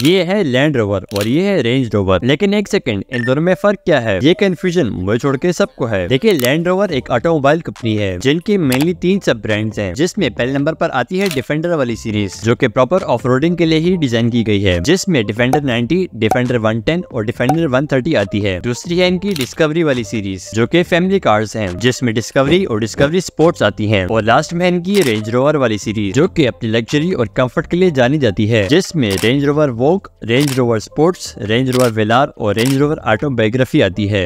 ये है land rover और ये है रेंज रोवर लेकिन एक सेकंड इन दोनों में फर्क क्या है ये कंफ्यूजन मुझे छोड़ के सबको है देखिए लैंड रोवर एक ऑटोमोबाइल कंपनी है जिनकी मेनली तीन सब ब्रांड्स हैं जिसमें पहले नंबर पर आती है डिफेंडर वाली सीरीज जो कि प्रॉपर ऑफ के लिए ही डिजाइन की गई है जिसमें डिफेंडर नाइन्टी डिफेंडर वन और डिफेंडर वन आती है दूसरी है इनकी डिस्कवरी वाली सीरीज जो की फैमिली कार्स है जिसमे डिस्कवरी और डिस्कवरी स्पोर्ट आती है और लास्ट में इनकी रेंज रोवर वाली सीरीज जो की अपनी लग्जरी और कम्फर्ट के लिए जानी जाती है जिसमे Range Rover Evoque Range Rover sports Range Rover Velar और रेंज रोवर ऑटोबायोग्राफी आती है